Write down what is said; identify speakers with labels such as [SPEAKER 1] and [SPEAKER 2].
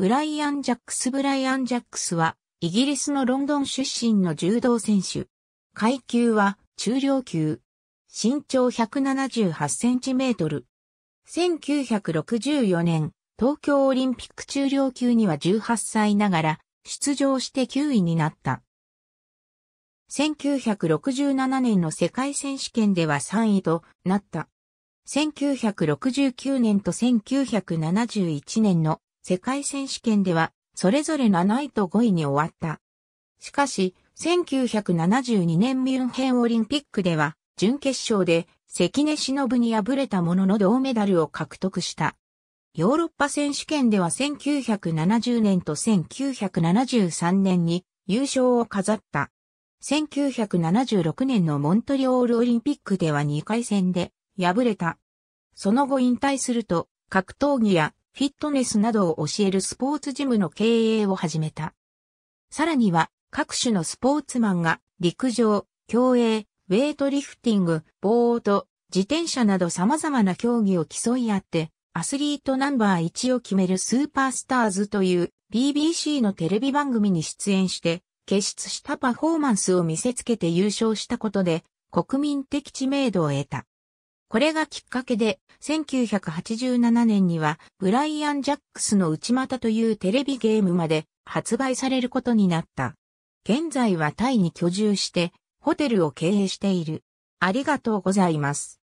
[SPEAKER 1] ブライアン・ジャックス・ブライアン・ジャックスは、イギリスのロンドン出身の柔道選手。階級は、中量級。身長178センチメートル。1964年、東京オリンピック中量級には18歳ながら、出場して9位になった。1967年の世界選手権では3位となった。1969年と1971年の世界選手権では、それぞれ7位と5位に終わった。しかし、1972年ミュンヘンオリンピックでは、準決勝で関根忍に敗れたものの銅メダルを獲得した。ヨーロッパ選手権では1970年と1973年に優勝を飾った。1976年のモントリオールオリンピックでは2回戦で敗れた。その後引退すると格闘技やフィットネスなどを教えるスポーツジムの経営を始めた。さらには、各種のスポーツマンが、陸上、競泳、ウェイトリフティング、ボート、自転車など様々な競技を競い合って、アスリートナンバー1を決めるスーパースターズという BBC のテレビ番組に出演して、傑出したパフォーマンスを見せつけて優勝したことで、国民的知名度を得た。これがきっかけで、1987年には、ブライアン・ジャックスの内股というテレビゲームまで発売されることになった。現在はタイに居住して、ホテルを経営している。ありがとうございます。